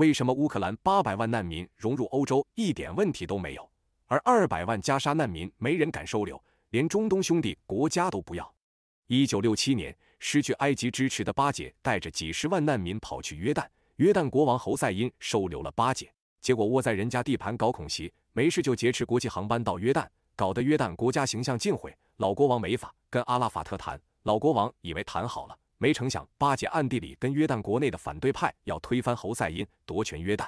为什么乌克兰八百万难民融入欧洲一点问题都没有，而二百万加沙难民没人敢收留，连中东兄弟国家都不要？一九六七年，失去埃及支持的巴解带着几十万难民跑去约旦，约旦国王侯赛因收留了巴解，结果窝在人家地盘搞恐袭，没事就劫持国际航班到约旦，搞得约旦国家形象尽毁，老国王没法跟阿拉法特谈，老国王以为谈好了。没成想，巴解暗地里跟约旦国内的反对派要推翻侯赛因夺权约旦，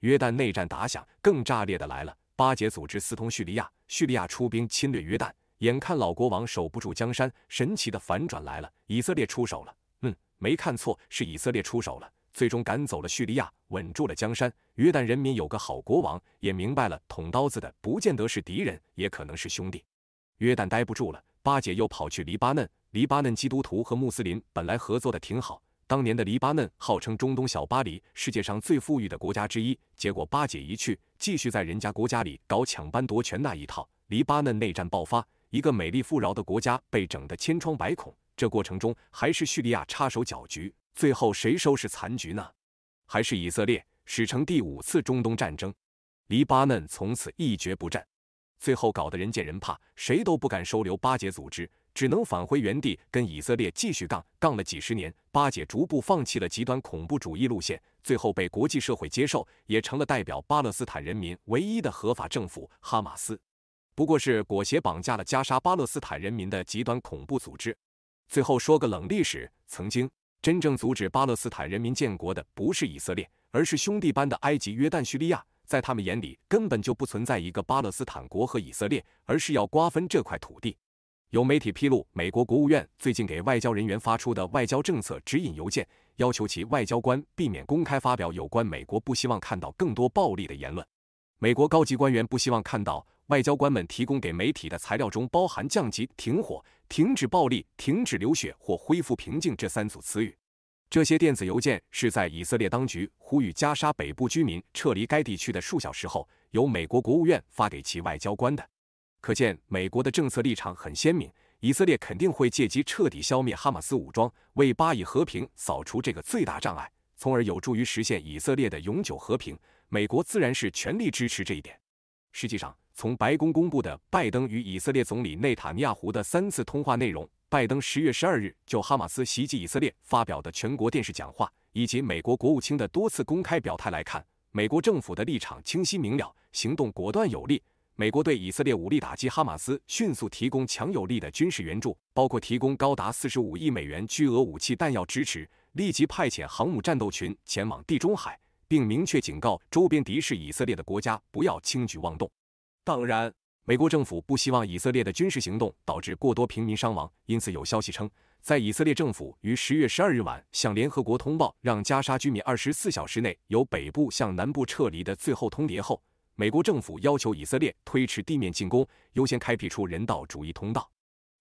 约旦内战打响。更炸裂的来了，巴解组织私通叙利亚，叙利亚出兵侵略约旦。眼看老国王守不住江山，神奇的反转来了，以色列出手了。嗯，没看错，是以色列出手了，最终赶走了叙利亚，稳住了江山。约旦人民有个好国王，也明白了捅刀子的不见得是敌人，也可能是兄弟。约旦待不住了，巴解又跑去黎巴嫩。黎巴嫩基督徒和穆斯林本来合作的挺好，当年的黎巴嫩号称中东小巴黎，世界上最富裕的国家之一。结果巴解一去，继续在人家国家里搞抢班夺权那一套，黎巴嫩内战爆发，一个美丽富饶的国家被整得千疮百孔。这过程中还是叙利亚插手搅局，最后谁收拾残局呢？还是以色列，史称第五次中东战争，黎巴嫩从此一蹶不振，最后搞得人见人怕，谁都不敢收留巴结组织。只能返回原地跟以色列继续杠，杠了几十年，巴解逐步放弃了极端恐怖主义路线，最后被国际社会接受，也成了代表巴勒斯坦人民唯一的合法政府。哈马斯，不过是裹挟绑架了加沙巴勒斯坦人民的极端恐怖组织。最后说个冷历史：曾经真正阻止巴勒斯坦人民建国的不是以色列，而是兄弟般的埃及、约旦、叙利亚，在他们眼里根本就不存在一个巴勒斯坦国和以色列，而是要瓜分这块土地。有媒体披露，美国国务院最近给外交人员发出的外交政策指引邮件，要求其外交官避免公开发表有关美国不希望看到更多暴力的言论。美国高级官员不希望看到外交官们提供给媒体的材料中包含降级、停火、停止暴力、停止流血或恢复平静这三组词语。这些电子邮件是在以色列当局呼吁加沙北部居民撤离该地区的数小时后，由美国国务院发给其外交官的。可见，美国的政策立场很鲜明，以色列肯定会借机彻底消灭哈马斯武装，为巴以和平扫除这个最大障碍，从而有助于实现以色列的永久和平。美国自然是全力支持这一点。实际上，从白宫公布的拜登与以色列总理内塔尼亚胡的三次通话内容、拜登十月十二日就哈马斯袭击以色列发表的全国电视讲话，以及美国国务卿的多次公开表态来看，美国政府的立场清晰明了，行动果断有力。美国对以色列武力打击哈马斯迅速提供强有力的军事援助，包括提供高达四十五亿美元巨额武器弹药支持，立即派遣航母战斗群前往地中海，并明确警告周边敌视以色列的国家不要轻举妄动。当然，美国政府不希望以色列的军事行动导致过多平民伤亡，因此有消息称，在以色列政府于十月十二日晚向联合国通报让加沙居民二十四小时内由北部向南部撤离的最后通牒后。美国政府要求以色列推迟地面进攻，优先开辟出人道主义通道。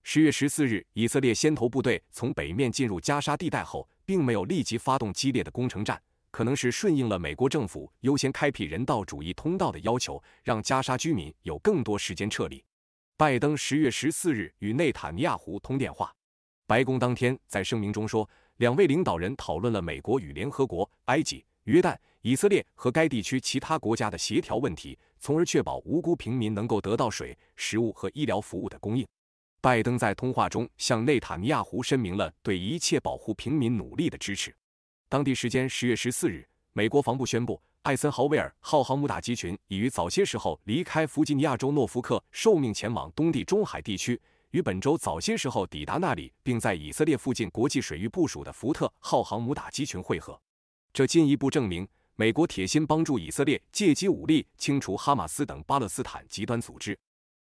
十月十四日，以色列先头部队从北面进入加沙地带后，并没有立即发动激烈的攻城战，可能是顺应了美国政府优先开辟人道主义通道的要求，让加沙居民有更多时间撤离。拜登十月十四日与内塔尼亚胡通电话，白宫当天在声明中说，两位领导人讨论了美国与联合国、埃及、约旦。以色列和该地区其他国家的协调问题，从而确保无辜平民能够得到水、食物和医疗服务的供应。拜登在通话中向内塔尼亚胡声明了对一切保护平民努力的支持。当地时间十月十四日，美国防部宣布，艾森豪威尔号航母打击群已于早些时候离开弗吉尼亚州诺福克，受命前往东地中海地区，于本周早些时候抵达那里，并在以色列附近国际水域部署的福特号航母打击群汇合。这进一步证明。美国铁心帮助以色列借机武力清除哈马斯等巴勒斯坦极端组织。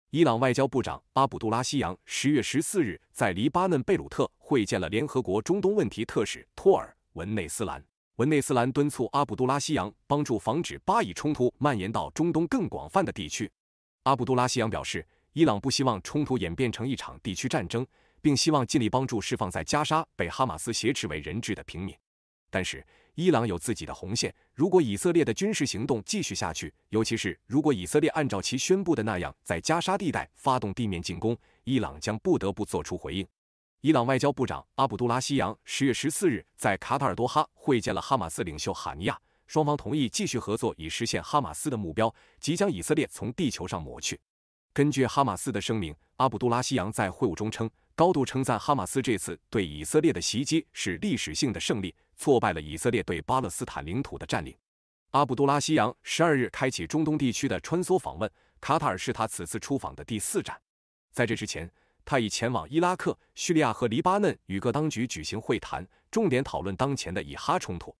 伊朗外交部长阿卜杜拉·西扬十月十四日在黎巴嫩贝鲁特会见了联合国中东问题特使托尔·文内斯兰。文内斯兰敦促阿卜杜拉·西扬帮助防止巴以冲突蔓延到中东更广泛的地区。阿卜杜拉·西扬表示，伊朗不希望冲突演变成一场地区战争，并希望尽力帮助释放在加沙被哈马斯挟持为人质的平民。但是。伊朗有自己的红线。如果以色列的军事行动继续下去，尤其是如果以色列按照其宣布的那样在加沙地带发动地面进攻，伊朗将不得不做出回应。伊朗外交部长阿卜杜拉西扬十月十四日在卡塔尔多哈会见了哈马斯领袖哈尼亚，双方同意继续合作以实现哈马斯的目标，即将以色列从地球上抹去。根据哈马斯的声明，阿卜杜拉西扬在会晤中称。高度称赞哈马斯这次对以色列的袭击是历史性的胜利，挫败了以色列对巴勒斯坦领土的占领。阿卜杜拉西扬十二日开启中东地区的穿梭访问，卡塔尔是他此次出访的第四站。在这之前，他已前往伊拉克、叙利亚和黎巴嫩与各当局举行会谈，重点讨论当前的以哈冲突。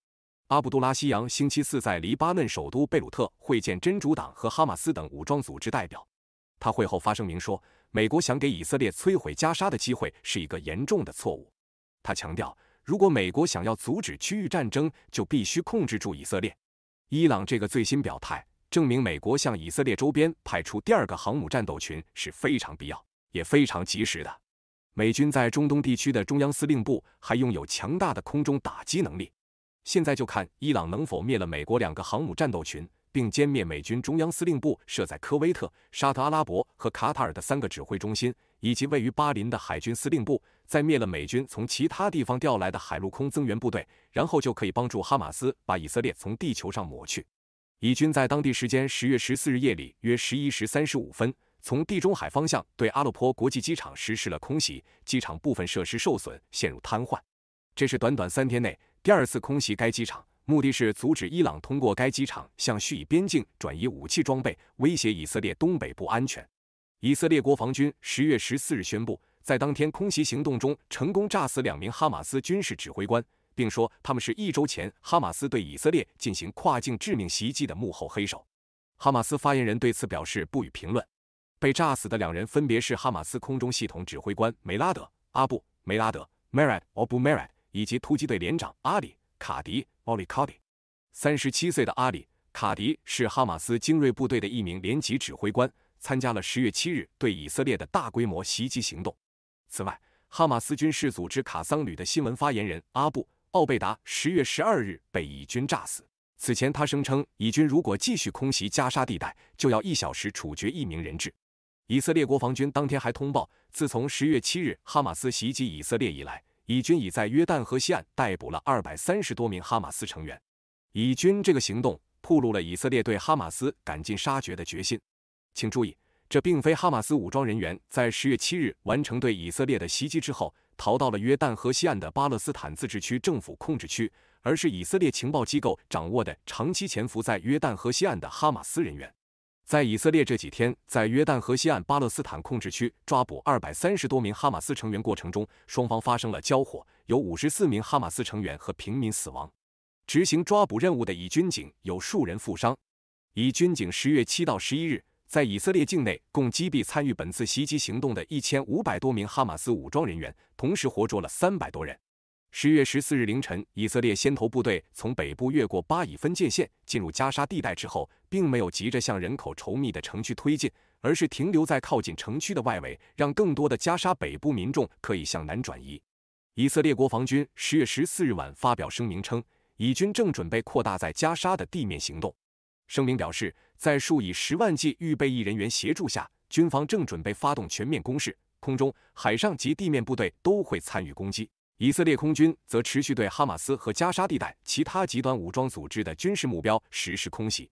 阿卜杜拉西扬星期四在黎巴嫩首都贝鲁特会见真主党和哈马斯等武装组织代表，他会后发声明说。美国想给以色列摧毁加沙的机会是一个严重的错误。他强调，如果美国想要阻止区域战争，就必须控制住以色列。伊朗这个最新表态，证明美国向以色列周边派出第二个航母战斗群是非常必要，也非常及时的。美军在中东地区的中央司令部还拥有强大的空中打击能力。现在就看伊朗能否灭了美国两个航母战斗群。并歼灭美军中央司令部设在科威特、沙特阿拉伯和卡塔尔的三个指挥中心，以及位于巴林的海军司令部。在灭了美军从其他地方调来的海陆空增援部队，然后就可以帮助哈马斯把以色列从地球上抹去。以军在当地时间十月十四日夜里约十一时三十五分，从地中海方向对阿勒颇国际机场实施了空袭，机场部分设施受损，陷入瘫痪。这是短短三天内第二次空袭该机场。目的是阻止伊朗通过该机场向叙以边境转移武器装备，威胁以色列东北部安全。以色列国防军十月十四日宣布，在当天空袭行动中成功炸死两名哈马斯军事指挥官，并说他们是一周前哈马斯对以色列进行跨境致命袭击的幕后黑手。哈马斯发言人对此表示不予评论。被炸死的两人分别是哈马斯空中系统指挥官梅拉德·阿布·梅拉德 （Merrad Abu Merrad） 以及突击队连长阿里。卡迪奥利卡迪，三十七岁的阿里卡迪是哈马斯精锐部队的一名连级指挥官，参加了十月七日对以色列的大规模袭击行动。此外，哈马斯军事组织卡桑旅的新闻发言人阿布奥贝达十月十二日被以军炸死。此前，他声称，以军如果继续空袭加沙地带，就要一小时处决一名人质。以色列国防军当天还通报，自从十月七日哈马斯袭击以色列以来。以军已在约旦河西岸逮捕了二百三十多名哈马斯成员。以军这个行动暴露了以色列对哈马斯赶尽杀绝的决心。请注意，这并非哈马斯武装人员在十月七日完成对以色列的袭击之后逃到了约旦河西岸的巴勒斯坦自治区政府控制区，而是以色列情报机构掌握的长期潜伏在约旦河西岸的哈马斯人员。在以色列这几天，在约旦河西岸巴勒斯坦控制区抓捕二百三十多名哈马斯成员过程中，双方发生了交火，有五十四名哈马斯成员和平民死亡。执行抓捕任务的以军警有数人负伤。以军警十月七到十一日，在以色列境内共击毙参与本次袭击行动的一千五百多名哈马斯武装人员，同时活捉了三百多人。十月十四日凌晨，以色列先头部队从北部越过巴以分界线进入加沙地带之后，并没有急着向人口稠密的城区推进，而是停留在靠近城区的外围，让更多的加沙北部民众可以向南转移。以色列国防军十月十四日晚发表声明称，以军正准备扩大在加沙的地面行动。声明表示，在数以十万计预备役人员协助下，军方正准备发动全面攻势，空中、海上及地面部队都会参与攻击。以色列空军则持续对哈马斯和加沙地带其他极端武装组织的军事目标实施空袭。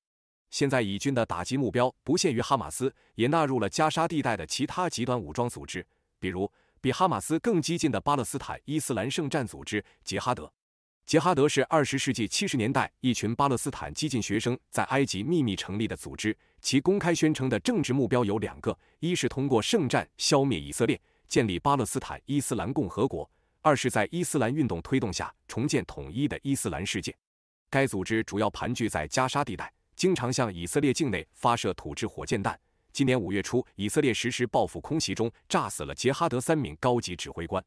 现在，以军的打击目标不限于哈马斯，也纳入了加沙地带的其他极端武装组织，比如比哈马斯更激进的巴勒斯坦伊斯兰圣战组织杰哈德。杰哈德是二十世纪七十年代一群巴勒斯坦激进学生在埃及秘密成立的组织，其公开宣称的政治目标有两个：一是通过圣战消灭以色列，建立巴勒斯坦伊斯兰共和国。二是在伊斯兰运动推动下重建统一的伊斯兰世界。该组织主要盘踞在加沙地带，经常向以色列境内发射土制火箭弹。今年五月初，以色列实施报复空袭中炸死了杰哈德三名高级指挥官。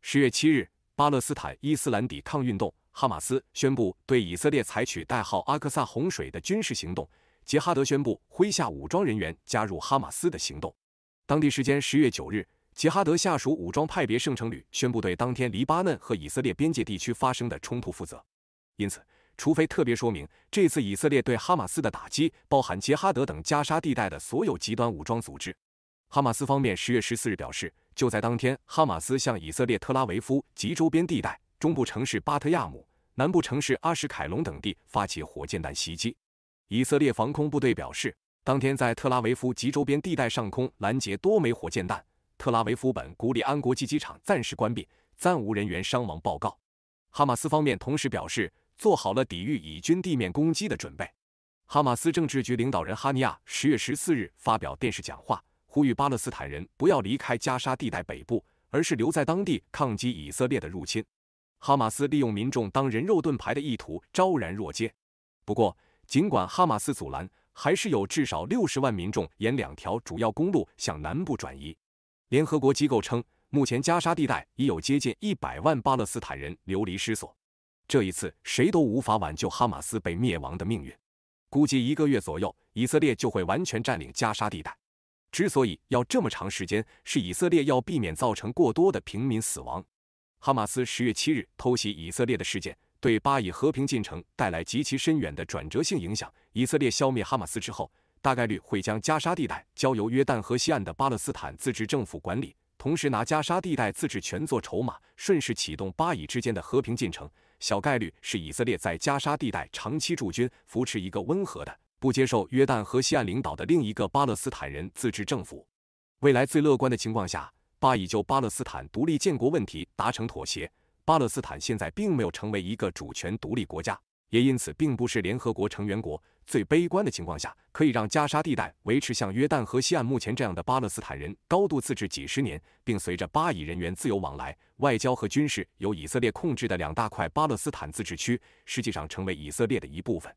十月七日，巴勒斯坦伊斯兰抵抗运动（哈马斯）宣布对以色列采取代号“阿克萨洪水”的军事行动。杰哈德宣布麾下武装人员加入哈马斯的行动。当地时间十月九日。杰哈德下属武装派别圣城旅宣布对当天黎巴嫩和以色列边界地区发生的冲突负责。因此，除非特别说明，这次以色列对哈马斯的打击包含杰哈德等加沙地带的所有极端武装组织。哈马斯方面十月十四日表示，就在当天，哈马斯向以色列特拉维夫及周边地带、中部城市巴特亚姆、南部城市阿什凯隆等地发起火箭弹袭击。以色列防空部队表示，当天在特拉维夫及周边地带上空拦截多枚火箭弹。特拉维夫本古里安国际机场暂时关闭，暂无人员伤亡报告。哈马斯方面同时表示，做好了抵御以军地面攻击的准备。哈马斯政治局领导人哈尼亚十月十四日发表电视讲话，呼吁巴勒斯坦人不要离开加沙地带北部，而是留在当地抗击以色列的入侵。哈马斯利用民众当人肉盾牌的意图昭然若揭。不过，尽管哈马斯阻拦，还是有至少六十万民众沿两条主要公路向南部转移。联合国机构称，目前加沙地带已有接近一百万巴勒斯坦人流离失所。这一次，谁都无法挽救哈马斯被灭亡的命运。估计一个月左右，以色列就会完全占领加沙地带。之所以要这么长时间，是以色列要避免造成过多的平民死亡。哈马斯十月七日偷袭以色列的事件，对巴以和平进程带来极其深远的转折性影响。以色列消灭哈马斯之后。大概率会将加沙地带交由约旦河西岸的巴勒斯坦自治政府管理，同时拿加沙地带自治权做筹码，顺势启动巴以之间的和平进程。小概率是以色列在加沙地带长期驻军，扶持一个温和的、不接受约旦河西岸领导的另一个巴勒斯坦人自治政府。未来最乐观的情况下，巴以就巴勒斯坦独立建国问题达成妥协。巴勒斯坦现在并没有成为一个主权独立国家。也因此，并不是联合国成员国最悲观的情况下，可以让加沙地带维持像约旦河西岸目前这样的巴勒斯坦人高度自治几十年，并随着巴以人员自由往来，外交和军事由以色列控制的两大块巴勒斯坦自治区，实际上成为以色列的一部分。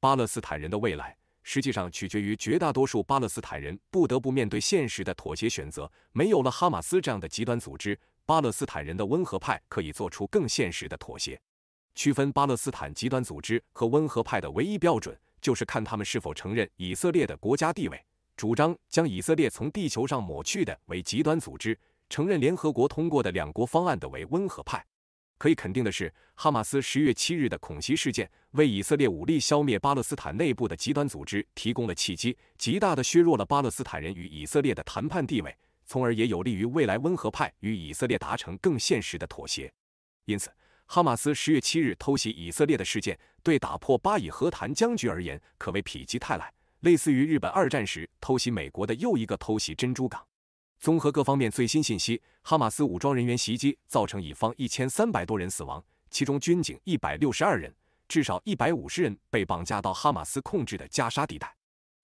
巴勒斯坦人的未来，实际上取决于绝大多数巴勒斯坦人不得不面对现实的妥协选择。没有了哈马斯这样的极端组织，巴勒斯坦人的温和派可以做出更现实的妥协。区分巴勒斯坦极端组织和温和派的唯一标准，就是看他们是否承认以色列的国家地位。主张将以色列从地球上抹去的为极端组织，承认联合国通过的两国方案的为温和派。可以肯定的是，哈马斯十月七日的恐袭事件，为以色列武力消灭巴勒斯坦内部的极端组织提供了契机，极大的削弱了巴勒斯坦人与以色列的谈判地位，从而也有利于未来温和派与以色列达成更现实的妥协。因此。哈马斯十月七日偷袭以色列的事件，对打破巴以和谈僵局而言，可谓否极泰来，类似于日本二战时偷袭美国的又一个偷袭珍珠港。综合各方面最新信息，哈马斯武装人员袭击造成乙方一千三百多人死亡，其中军警一百六十二人，至少一百五十人被绑架到哈马斯控制的加沙地带。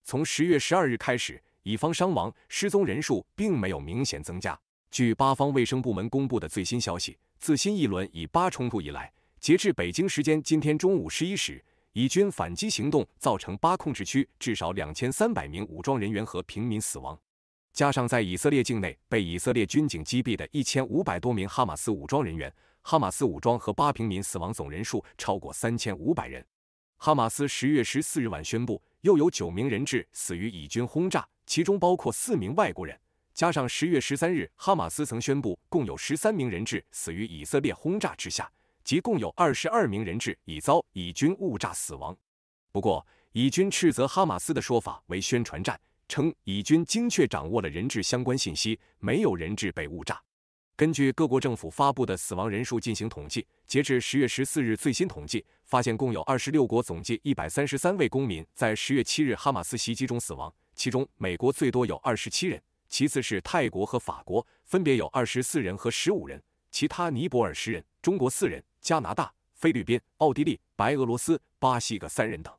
从十月十二日开始，乙方伤亡失踪人数并没有明显增加。据巴方卫生部门公布的最新消息。自新一轮以巴冲突以来，截至北京时间今天中午十一时，以军反击行动造成巴控制区至少两千三百名武装人员和平民死亡，加上在以色列境内被以色列军警击毙的一千五百多名哈马斯武装人员，哈马斯武装和巴平民死亡总人数超过三千五百人。哈马斯十月十四日晚宣布，又有九名人质死于以军轰炸，其中包括四名外国人。加上十月十三日，哈马斯曾宣布共有十三名人质死于以色列轰炸之下，即共有二十二名人质已遭以军误炸死亡。不过，以军斥责哈马斯的说法为宣传战，称以军精确掌握了人质相关信息，没有人质被误炸。根据各国政府发布的死亡人数进行统计，截至十月十四日最新统计，发现共有二十六国总计一百三十三位公民在十月七日哈马斯袭击中死亡，其中美国最多有二十七人。其次是泰国和法国，分别有二十四人和十五人；其他尼泊尔十人，中国四人，加拿大、菲律宾、奥地利、白俄罗斯、巴西各三人等。